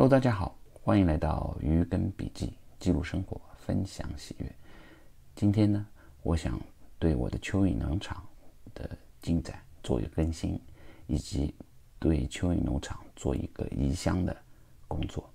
Hello，大家好，欢迎来到鱼根笔记，记录生活，分享喜悦。今天呢，我想对我的蚯蚓农场的进展做一个更新，以及对蚯蚓农场做一个移箱的工作。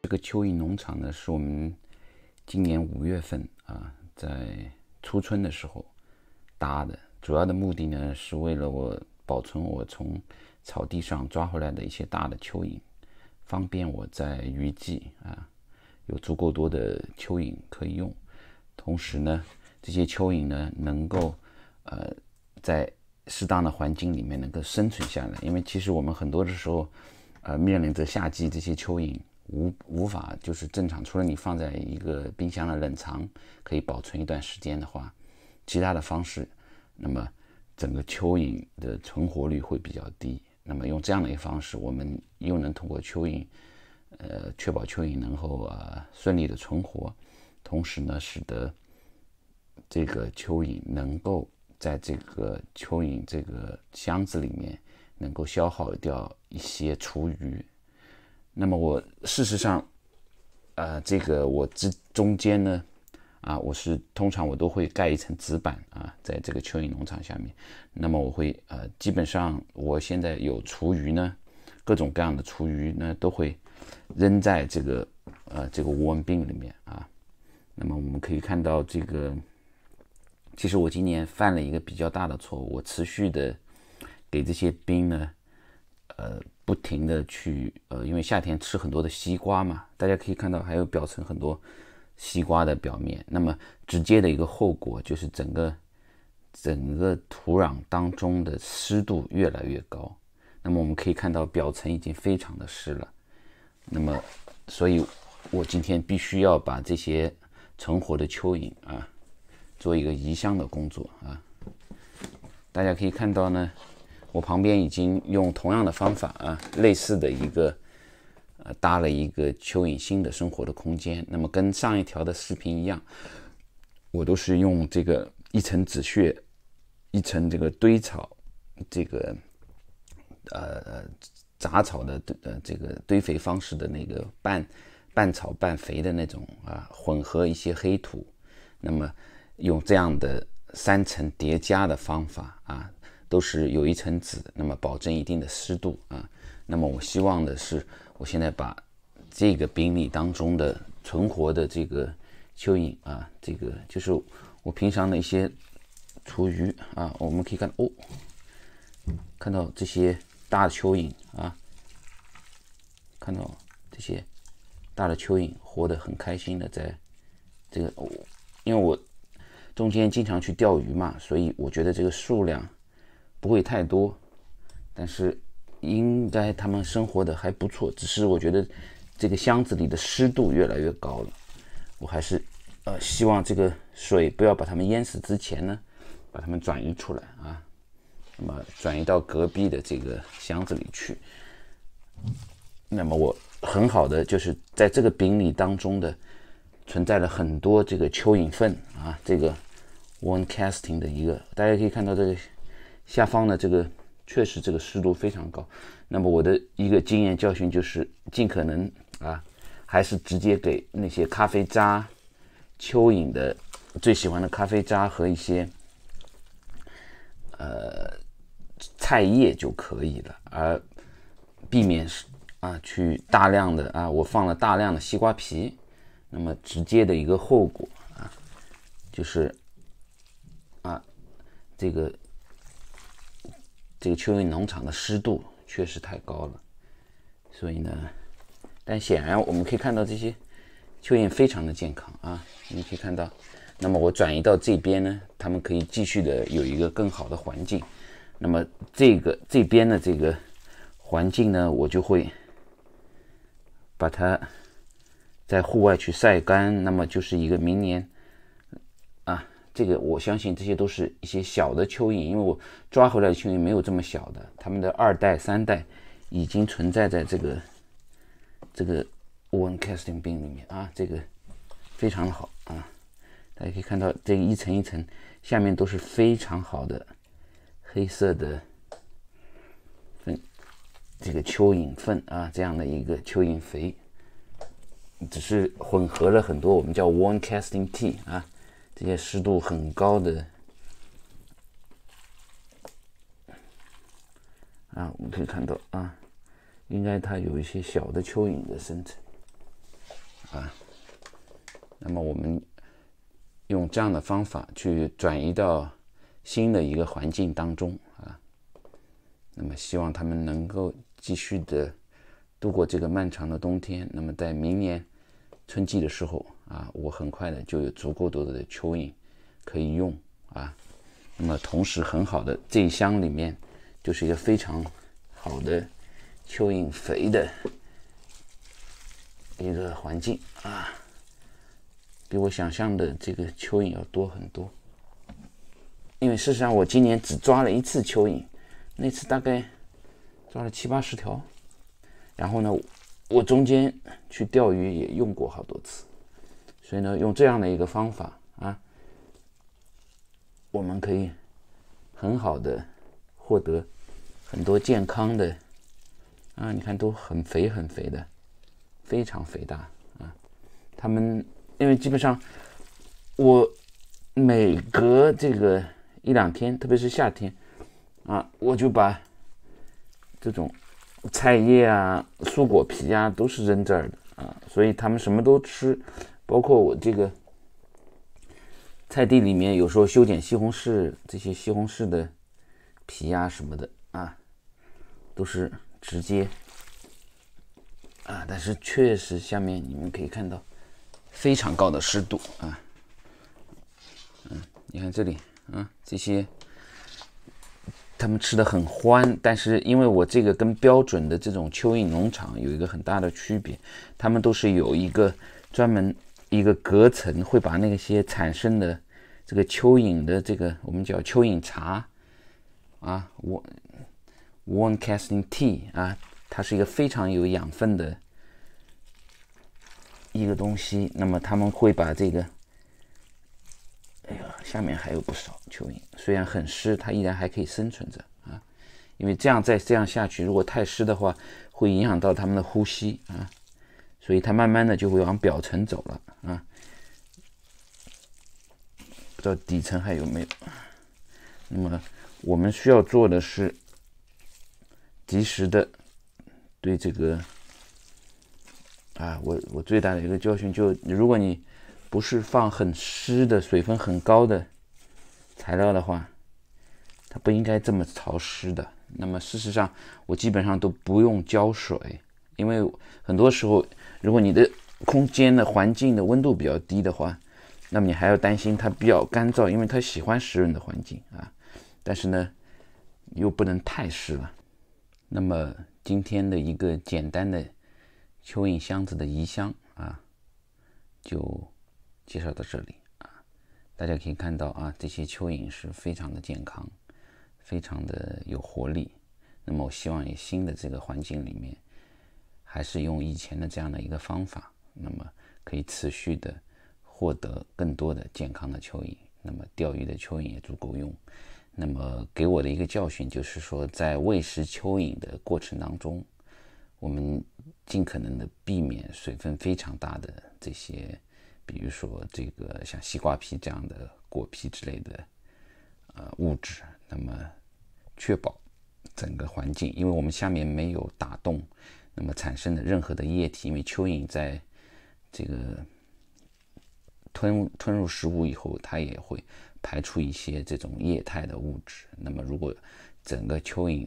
这个蚯蚓农场呢，是我们今年五月份啊，在初春的时候搭的，主要的目的呢，是为了我。保存我从草地上抓回来的一些大的蚯蚓，方便我在雨季啊有足够多的蚯蚓可以用。同时呢，这些蚯蚓呢能够呃在适当的环境里面能够生存下来，因为其实我们很多的时候呃面临着夏季这些蚯蚓无无法就是正常，除了你放在一个冰箱的冷藏可以保存一段时间的话，其他的方式那么。整个蚯蚓的存活率会比较低。那么用这样的一个方式，我们又能通过蚯蚓，呃，确保蚯蚓能够啊顺利的存活，同时呢，使得这个蚯蚓能够在这个蚯蚓这个箱子里面能够消耗掉一些厨余。那么我事实上，呃，这个我之中间呢。啊，我是通常我都会盖一层纸板啊，在这个蚯蚓农场下面。那么我会呃，基本上我现在有厨余呢，各种各样的厨余呢都会扔在这个呃这个无蚊病里面啊。那么我们可以看到这个，其实我今年犯了一个比较大的错误，我持续的给这些冰呢呃不停的去呃，因为夏天吃很多的西瓜嘛，大家可以看到还有表层很多。西瓜的表面，那么直接的一个后果就是整个整个土壤当中的湿度越来越高。那么我们可以看到表层已经非常的湿了。那么，所以我今天必须要把这些存活的蚯蚓啊，做一个移箱的工作啊。大家可以看到呢，我旁边已经用同样的方法啊，类似的一个。搭了一个蚯蚓新的生活的空间。那么跟上一条的视频一样，我都是用这个一层纸屑，一层这个堆草，这个呃杂草的呃这个堆肥方式的那个半半草半肥的那种啊，混合一些黑土，那么用这样的三层叠加的方法啊，都是有一层纸，那么保证一定的湿度啊。那么我希望的是。我现在把这个病例当中的存活的这个蚯蚓啊，这个就是我平常的一些厨余啊，我们可以看哦，看到这些大的蚯蚓啊，看到这些大的蚯蚓活得很开心的，在这个我，因为我中间经常去钓鱼嘛，所以我觉得这个数量不会太多，但是。应该他们生活的还不错，只是我觉得这个箱子里的湿度越来越高了。我还是呃希望这个水不要把它们淹死之前呢，把它们转移出来啊。那么转移到隔壁的这个箱子里去。那么我很好的就是在这个饼里当中的存在了很多这个蚯蚓粪啊，这个 one casting 的一个，大家可以看到这个下方的这个。确实，这个湿度非常高。那么我的一个经验教训就是，尽可能啊，还是直接给那些咖啡渣、蚯蚓的最喜欢的咖啡渣和一些呃菜叶就可以了，而避免是啊去大量的啊，我放了大量的西瓜皮，那么直接的一个后果啊就是啊这个。这个蚯蚓农场的湿度确实太高了，所以呢，但显然我们可以看到这些蚯蚓非常的健康啊，我们可以看到。那么我转移到这边呢，它们可以继续的有一个更好的环境。那么这个这边的这个环境呢，我就会把它在户外去晒干。那么就是一个明年。这个我相信，这些都是一些小的蚯蚓，因为我抓回来的蚯蚓没有这么小的，它们的二代、三代已经存在在这个这个 o n e casting bin 里面啊，这个非常好啊，大家可以看到这一层一层下面都是非常好的黑色的粪，这个蚯蚓粪啊，这样的一个蚯蚓肥，只是混合了很多我们叫 o n e casting tea 啊。这些湿度很高的啊，我们可以看到啊，应该它有一些小的蚯蚓的生存啊。那么我们用这样的方法去转移到新的一个环境当中啊。那么希望它们能够继续的度过这个漫长的冬天。那么在明年春季的时候。啊，我很快的就有足够多的蚯蚓可以用啊。那么同时很好的这一箱里面就是一个非常好的蚯蚓肥的一个环境啊。比我想象的这个蚯蚓要多很多，因为事实上我今年只抓了一次蚯蚓，那次大概抓了七八十条。然后呢，我中间去钓鱼也用过好多次。所以呢，用这样的一个方法啊，我们可以很好的获得很多健康的啊。你看，都很肥很肥的，非常肥大啊。他们因为基本上我每隔这个一两天，特别是夏天啊，我就把这种菜叶啊、蔬果皮啊，都是扔这儿的啊，所以他们什么都吃。包括我这个菜地里面，有时候修剪西红柿，这些西红柿的皮啊什么的啊，都是直接啊。但是确实，下面你们可以看到非常高的湿度啊。嗯，你看这里啊，这些他们吃的很欢，但是因为我这个跟标准的这种蚯蚓农场有一个很大的区别，他们都是有一个专门。一个隔层会把那些产生的这个蚯蚓的这个我们叫蚯蚓茶啊，worm casting tea 啊，它是一个非常有养分的一个东西。那么他们会把这个，哎呀，下面还有不少蚯蚓，虽然很湿，它依然还可以生存着啊。因为这样再这样下去，如果太湿的话，会影响到它们的呼吸啊。所以它慢慢的就会往表层走了啊，不知道底层还有没有。那么我们需要做的是及时的对这个啊，我我最大的一个教训就，如果你不是放很湿的、水分很高的材料的话，它不应该这么潮湿的。那么事实上，我基本上都不用浇水，因为很多时候。如果你的空间的环境的温度比较低的话，那么你还要担心它比较干燥，因为它喜欢湿润的环境啊。但是呢，又不能太湿了。那么今天的一个简单的蚯蚓箱子的移箱啊，就介绍到这里啊。大家可以看到啊，这些蚯蚓是非常的健康，非常的有活力。那么我希望在新的这个环境里面。还是用以前的这样的一个方法，那么可以持续的获得更多的健康的蚯蚓，那么钓鱼的蚯蚓也足够用。那么给我的一个教训就是说，在喂食蚯蚓的过程当中，我们尽可能的避免水分非常大的这些，比如说这个像西瓜皮这样的果皮之类的呃物质，那么确保整个环境，因为我们下面没有打洞。产生的任何的液体，因为蚯蚓在这个吞吞入食物以后，它也会排出一些这种液态的物质。那么，如果整个蚯蚓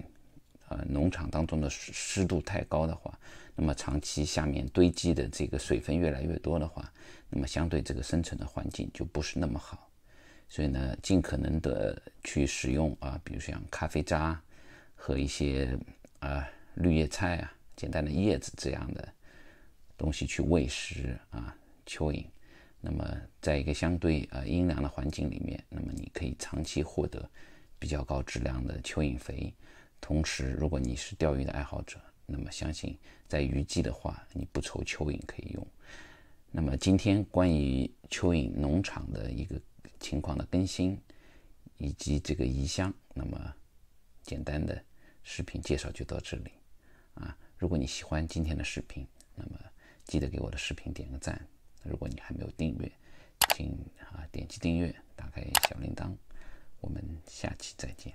呃农场当中的湿度太高的话，那么长期下面堆积的这个水分越来越多的话，那么相对这个生存的环境就不是那么好。所以呢，尽可能的去使用啊，比如像咖啡渣和一些啊绿叶菜啊。简单的叶子这样的东西去喂食啊，蚯蚓。那么，在一个相对呃阴凉的环境里面，那么你可以长期获得比较高质量的蚯蚓肥。同时，如果你是钓鱼的爱好者，那么相信在雨季的话，你不愁蚯蚓可以用。那么，今天关于蚯蚓农场的一个情况的更新以及这个遗箱，那么简单的视频介绍就到这里啊。如果你喜欢今天的视频，那么记得给我的视频点个赞。如果你还没有订阅，请啊点击订阅，打开小铃铛。我们下期再见。